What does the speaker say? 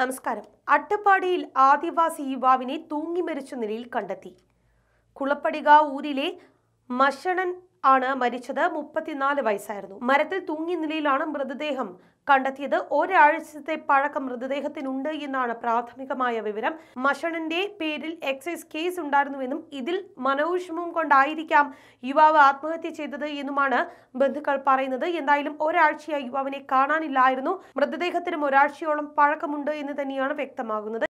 നമസ്കാരം അട്ടപ്പാടിയിൽ ആദിവാസി യുവാവിനെ തൂങ്ങി മരിച്ച നിലയിൽ കണ്ടെത്തി കുളപ്പടിക ഊരിലെ മഷണൻ ആണ് മരിച്ചത് മുപ്പത്തിനാല് വയസ്സായിരുന്നു മരത്തിൽ തൂങ്ങിയ നിലയിലാണ് മൃതദേഹം കണ്ടെത്തിയത് ഒരാഴ്ചത്തെ പഴക്കം മൃതദേഹത്തിനുണ്ട് എന്നാണ് പ്രാഥമികമായ വിവരം മഷണന്റെ പേരിൽ എക്സൈസ് കേസ് ഉണ്ടായിരുന്നുവെന്നും ഇതിൽ മനോവിഷമം കൊണ്ടായിരിക്കാം യുവാവ് ആത്മഹത്യ ചെയ്തത് എന്നുമാണ് ബന്ധുക്കൾ പറയുന്നത് എന്തായാലും ഒരാഴ്ചയായി യുവാവിനെ കാണാനില്ലായിരുന്നു മൃതദേഹത്തിനും ഒരാഴ്ചയോളം പഴക്കമുണ്ട് എന്ന് തന്നെയാണ് വ്യക്തമാകുന്നത്